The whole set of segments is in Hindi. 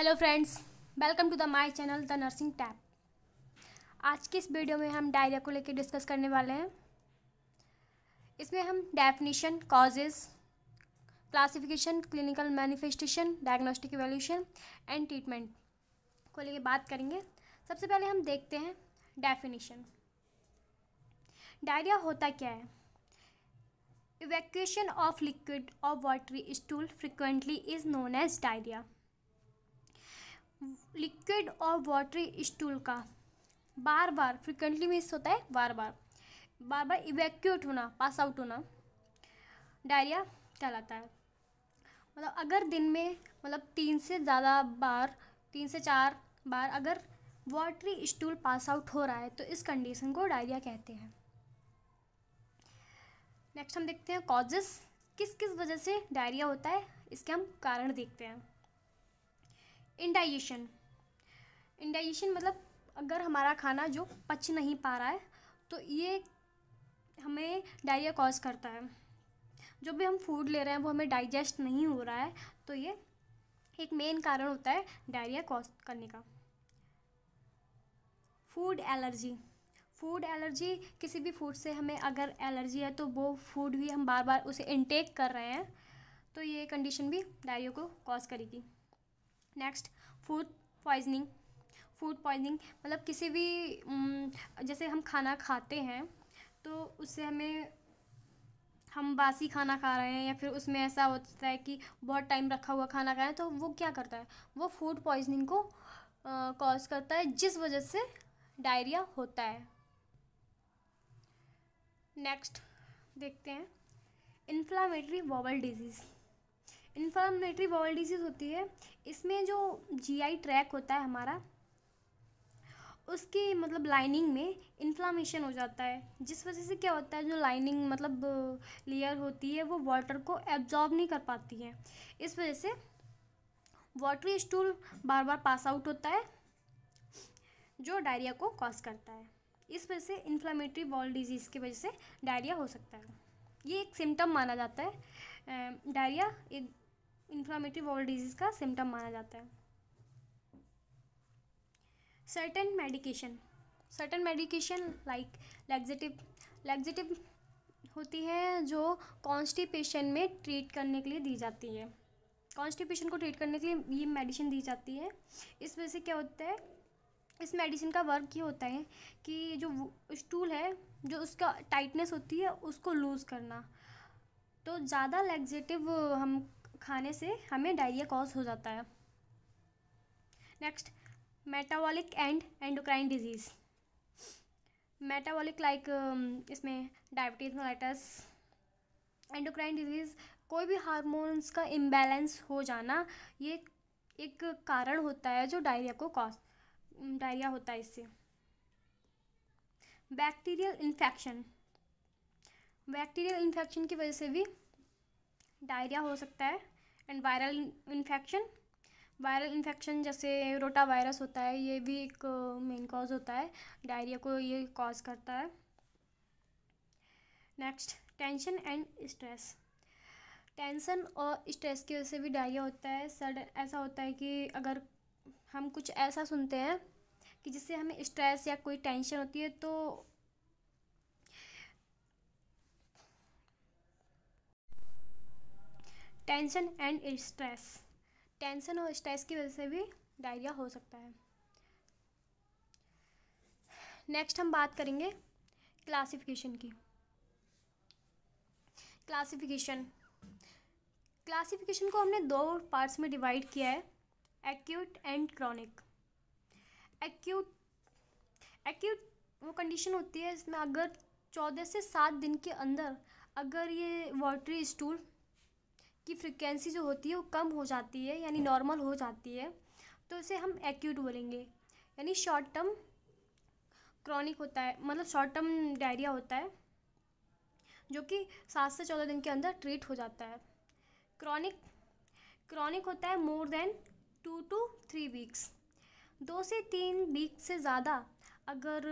hello friends welcome to the my channel the nursing tap आज की इस वीडियो में हम डायरिया को लेकर डिस्कस करने वाले हैं इसमें हम definition causes classification clinical manifestation diagnostic evaluation and treatment को लेकर बात करेंगे सबसे पहले हम देखते हैं डेफिनेशन डायरिया होता क्या है इवेक्यूशन ऑफ लिक्विड और watery stool frequently is known as diarrhoea liquid और वाटरी स्टूल का बार बार फ्रिक्वेंटली मिस होता है बार बार बार बार इवैक्यूएट होना पास आउट होना डायरिया कहलाता है मतलब अगर दिन में मतलब तीन से ज़्यादा बार तीन से चार बार अगर वाटरी स्टूल पास आउट हो रहा है तो इस कंडीशन को डायरिया कहते हैं नेक्स्ट हम देखते हैं कॉजेस किस किस वजह से डायरिया होता है इसके हम कारण देखते हैं इंडाइजेशन इंडाइजेशन मतलब अगर हमारा खाना जो पच नहीं पा रहा है तो ये हमें डायरिया कॉज करता है जो भी हम फूड ले रहे हैं वो हमें डाइजेस्ट नहीं हो रहा है तो ये एक मेन कारण होता है डायरिया कॉज करने का फूड एलर्जी फूड एलर्जी किसी भी फूड से हमें अगर एलर्जी है तो वो फूड भी हम बार बार उसे इनटेक कर रहे हैं तो ये कंडीशन भी डायरिया को कॉज करेगी next food poisoning food poisoning मतलब किसी भी जैसे हम खाना खाते हैं तो उससे हमें हम बासी खाना खा रहे हैं या फिर उसमें ऐसा होता है कि बहुत टाइम रखा हुआ खाना हैं तो वो क्या करता है वो फूड पॉइजनिंग को कॉज करता है जिस वजह से डायरिया होता है नेक्स्ट देखते हैं inflammatory bowel disease inflammatory bowel disease होती है इसमें जो जीआई ट्रैक होता है हमारा उसकी मतलब लाइनिंग में इन्फ्लामेशन हो जाता है जिस वजह से क्या होता है जो लाइनिंग मतलब लेयर होती है वो वाटर को एब्जॉर्ब नहीं कर पाती है इस वजह से वाटरी स्टूल बार बार पास आउट होता है जो डायरिया को कॉज करता है इस वजह से इन्फ्लामेटरी बॉल डिजीज़ की वजह से डायरिया हो सकता है ये एक सिम्टम माना जाता है डायरिया एक इन्फ्लामेटरी वॉल डिजीज़ का सिम्टम माना जाता है certain medication certain medication like laxative laxative होती है जो कॉन्स्टिपेशन में ट्रीट करने के लिए दी जाती है कॉन्स्टिपेशन को ट्रीट करने के लिए ये मेडिसिन दी जाती है इस वजह से क्या होता है इस मेडिसिन का वर्क ये होता है कि जो स्टूल है जो उसका टाइटनेस होती है उसको लूज़ करना तो ज़्यादा लैग्जेटिव हम खाने से हमें डायरिया कॉज हो जाता है next metabolic and endocrine disease metabolic like इसमें डायबिटीज़ मोलाइटस एंडोक्राइन डिजीज़ कोई भी हार्मोन्स का इम्बेलेंस हो जाना ये एक कारण होता है जो डायरिया को कॉज डायरिया होता है इससे बैक्टीरियल इन्फेक्शन बैक्टीरियल इन्फेक्शन की वजह से भी डायरिया हो सकता है and viral infection viral infection जैसे रोटा वायरस होता है ये भी एक मेन कॉज होता है डायरिया को ये कॉज करता है next tension and stress tension और स्ट्रेस की वजह से भी डायरिया होता है सडन ऐसा होता है कि अगर हम कुछ ऐसा सुनते हैं कि जिससे हमें स्ट्रेस या कोई टेंशन होती है तो टेंशन एंड स्ट्रेस टेंशन और स्ट्रेस की वजह से भी डायरिया हो सकता है नेक्स्ट हम बात करेंगे क्लासिफिकेशन की क्लासिफिकेशन क्लासिफिकेशन को हमने दो पार्ट्स में डिवाइड किया है acute and chronic acute acute वो कंडीशन होती है इसमें अगर चौदह से सात दिन के अंदर अगर ये वाटरी स्टूल की फ्रिक्वेंसी जो होती है वो कम हो जाती है यानी नॉर्मल हो जाती है तो इसे हम एक्यूट बोलेंगे यानी शॉर्ट टर्म क्रॉनिक होता है मतलब शॉर्ट टर्म डायरिया होता है जो कि सात से चौदह दिन के अंदर ट्रीट हो जाता है क्रॉनिक क्रॉनिक होता है more than two two three weeks दो से तीन वीक से ज़्यादा अगर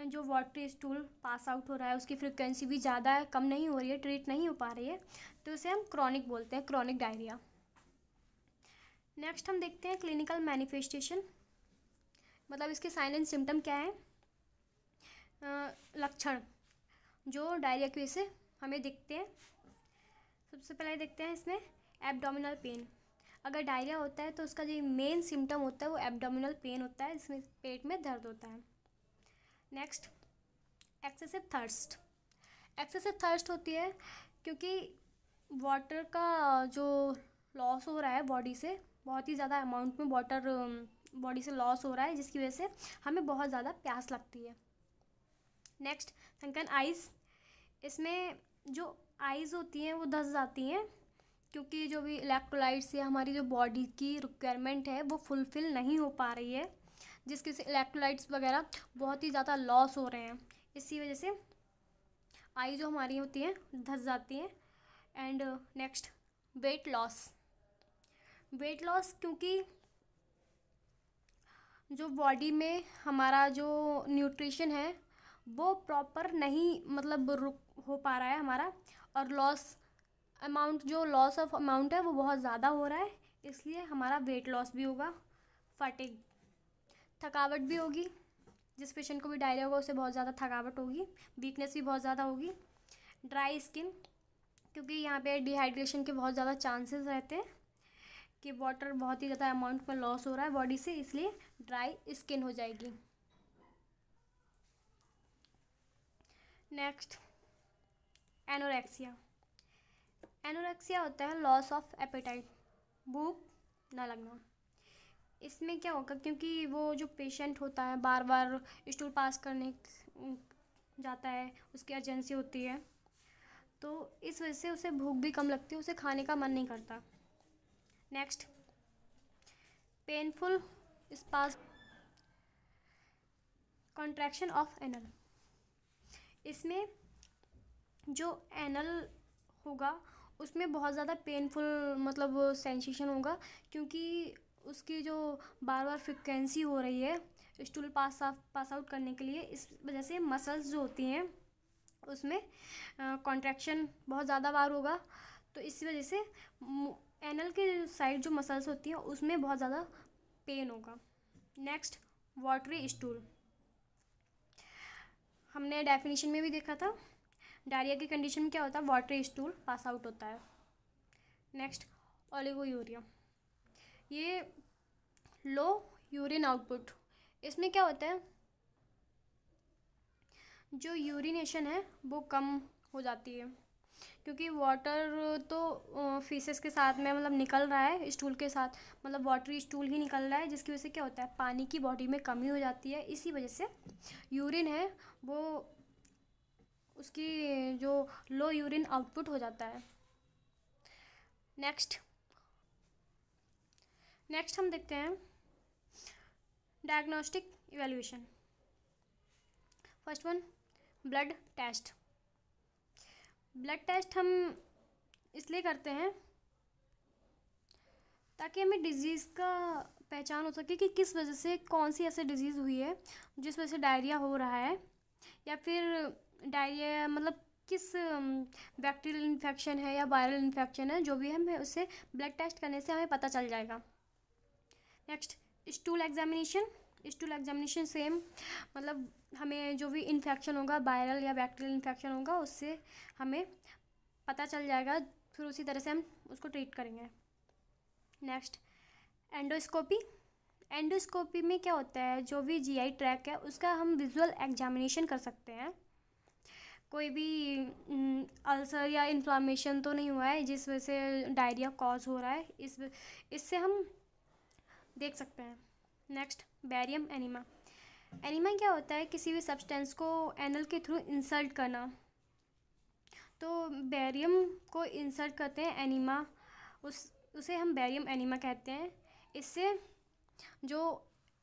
जो वाटर स्टूल पास आउट हो रहा है उसकी फ्रिक्वेंसी भी ज़्यादा कम नहीं हो रही है ट्रीट नहीं हो पा रही है तो उसे हम क्रॉनिक बोलते हैं क्रॉनिक डायरिया नेक्स्ट हम देखते हैं क्लिनिकल मैनिफेस्टेशन मतलब इसके साइन एंड सिम्टम क्या है लक्षण जो डायरिया की वजह से हमें दिखते हैं सबसे पहले देखते हैं इसमें एब्डोमिनल पेन अगर डायरिया होता है तो उसका जो मेन सिम्टम होता है वो एब्डोमिनल पेन होता है जिसमें पेट में दर्द होता है next excessive thirst excessive thirst होती है क्योंकि वाटर का जो लॉस हो रहा है बॉडी से बहुत ही ज़्यादा अमाउंट में वाटर बॉडी से लॉस हो रहा है जिसकी वजह से हमें बहुत ज़्यादा प्यास लगती है नेक्स्ट संकन आइज़ इसमें जो आइज़ होती हैं वो धस जाती हैं क्योंकि जो भी इलेक्ट्रोलाइट्स या हमारी जो बॉडी की रिक्वायरमेंट है वो फुलफ़िल नहीं हो पा रही है जिसके से इलेक्ट्रोलाइट्स वगैरह बहुत ही ज़्यादा लॉस हो रहे हैं इसी वजह से आई जो हमारी होती हैं धस जाती हैं and next weight loss weight loss क्योंकि जो बॉडी में हमारा जो न्यूट्रिशन है वो प्रॉपर नहीं मतलब रुक हो पा रहा है हमारा और लॉस अमाउंट जो लॉस ऑफ अमाउंट है वो बहुत ज़्यादा हो रहा है इसलिए हमारा वेट लॉस भी होगा फटिक थकावट भी होगी जिस पेशेंट को भी डायरिया होगा उसे बहुत ज़्यादा थकावट होगी वीकनेस भी बहुत ज़्यादा होगी ड्राई स्किन क्योंकि यहाँ पे डिहाइड्रेशन के बहुत ज़्यादा चांसेस रहते हैं कि वाटर बहुत ही ज़्यादा अमाउंट में लॉस हो रहा है बॉडी से इसलिए ड्राई स्किन हो जाएगी नेक्स्ट एनोरेक्सिया एनोरेक्सिया होता है लॉस ऑफ एपेटाइट भूख ना लगना इसमें क्या होगा क्योंकि वो जो पेशेंट होता है बार बार स्टूल पास करने जाता है उसकी अर्जेंसी होती है तो इस वजह से उसे भूख भी कम लगती है उसे खाने का मन नहीं करता next painful spasm contraction of anal इसमें जो एनल होगा उसमें बहुत ज़्यादा पेनफुल मतलब सेंसेशन होगा क्योंकि उसकी जो बार बार फ्रिक्वेंसी हो रही है स्टूल पास पास आउट करने के लिए इस वजह से मसल्स जो होती हैं उसमें कॉन्ट्रैक्शन बहुत ज़्यादा बार होगा तो इसी वजह से एनल के साइड जो मसल्स होती हैं उसमें बहुत ज़्यादा पेन होगा नेक्स्ट वाटरी स्टूल हमने डेफिनेशन में भी देखा था डायरिया की कंडीशन में क्या होता है वाटरी स्टूल पास आउट होता है नेक्स्ट ओलिगो यूरिया ये लो यूरिन आउटपुट इसमें क्या होता है जो यूरिनेशन है वो कम हो जाती है क्योंकि वाटर तो फीसेस के साथ में मतलब निकल रहा है स्टूल के साथ मतलब वाटर स्टूल ही निकल रहा है जिसकी वजह से क्या होता है पानी की बॉडी में कमी हो जाती है इसी वजह से यूरिन है वो उसकी जो लो यूरिन आउटपुट हो जाता है नेक्स्ट नेक्स्ट हम देखते हैं diagnostic evaluation first one blood test blood test हम इसलिए करते हैं ताकि हमें डिजीज़ का पहचान हो सके कि किस वजह से कौन सी ऐसी डिजीज़ हुई है जिस वजह से डायरिया हो रहा है या फिर डायरिया मतलब किस बैक्टीरियल इन्फेक्शन है या वायरल इन्फेक्शन है जो भी है हमें उसे ब्लड टेस्ट करने से हमें पता चल जाएगा next stool examination stool examination same मतलब हमें जो भी इन्फेक्शन होगा वायरल या बैक्टीरियल इन्फेक्शन होगा उससे हमें पता चल जाएगा फिर उसी तरह से हम उसको ट्रीट करेंगे नेक्स्ट एंडोस्कोपी एंडोस्कोपी में क्या होता है जो भी जीआई ट्रैक है उसका हम विजुअल एग्जामिनेशन कर सकते हैं कोई भी अल्सर या इन्फ्लामेशन तो नहीं हुआ है जिस वजह से डायरिया कॉज हो रहा है इस इससे हम देख सकते हैं नेक्स्ट बैरियम एनिमा एनिमा क्या होता है किसी भी सब्सटेंस को एनल के थ्रू इंसल्ट करना तो बैरियम को इंसल्ट करते हैं एनिमा उस उसे हम बैरियम एनिमा कहते हैं इससे जो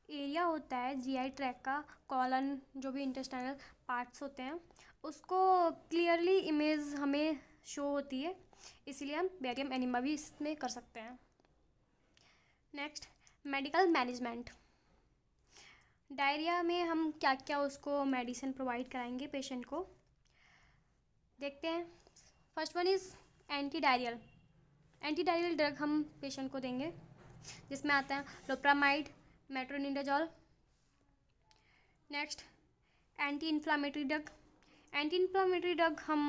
एरिया होता है जीआई ट्रैक का कॉलन जो भी इंटेस्टाइनल पार्ट्स होते हैं उसको क्लियरली इमेज हमें शो होती है इसीलिए हम बैरियम एनिमा भी इसमें कर सकते हैं नेक्स्ट मेडिकल मैनेजमेंट डायरिया में हम क्या क्या उसको मेडिसिन प्रोवाइड कराएंगे पेशेंट को देखते हैं first one is anti diarrhoeal anti diarrhoeal drug हम पेशेंट को देंगे जिसमें आता है loperamide metronidazole next anti inflammatory drug anti inflammatory drug हम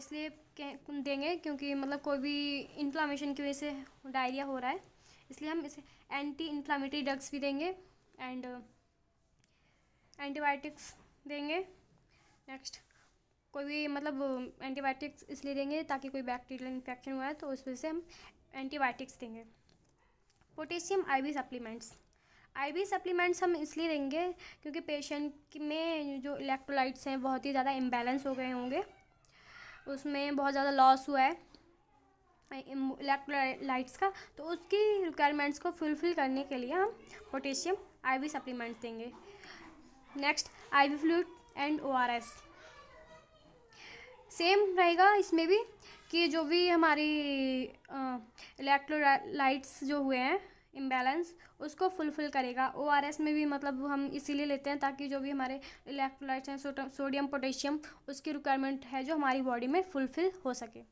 इसलिए देंगे क्योंकि मतलब कोई भी इन्फ्लामेशन की वजह से डायरिया हो रहा है इसलिए हम इसे एंटी इन्फ्लामेटरी ड्रग्स भी देंगे एंड एंटीबायोटिक्स uh, देंगे नेक्स्ट कोई भी मतलब एंटीबायोटिक्स uh, इसलिए देंगे ताकि कोई बैक्टीरियल इन्फेक्शन हुआ है तो उस वजह से हम एंटीबायोटिक्स देंगे potassium IV supplements IV supplements हम इसलिए देंगे क्योंकि पेशेंट में जो इलेक्ट्रोलाइट्स हैं बहुत ही ज़्यादा इम्बेलेंस हो गए होंगे उसमें बहुत ज़्यादा लॉस हुआ है इलेक्ट्रोलाइट्स का तो उसकी रिक्वायरमेंट्स को फुलफ़िल करने के लिए हम पोटेशियम आईवी सप्लीमेंट्स देंगे next IV V and ORS same रहेगा इसमें भी कि जो भी हमारी इलेक्ट्रोलाइट्स जो हुए हैं इम्बैलेंस उसको फुलफ़िल करेगा ओ आर एस में भी मतलब हम इसीलिए लेते हैं ताकि जो भी हमारे इलेक्ट्रोलाइट्स हैं सोडियम पोटेशियम उसकी रिक्वायरमेंट है जो हमारी बॉडी में फुलफ़िल हो सके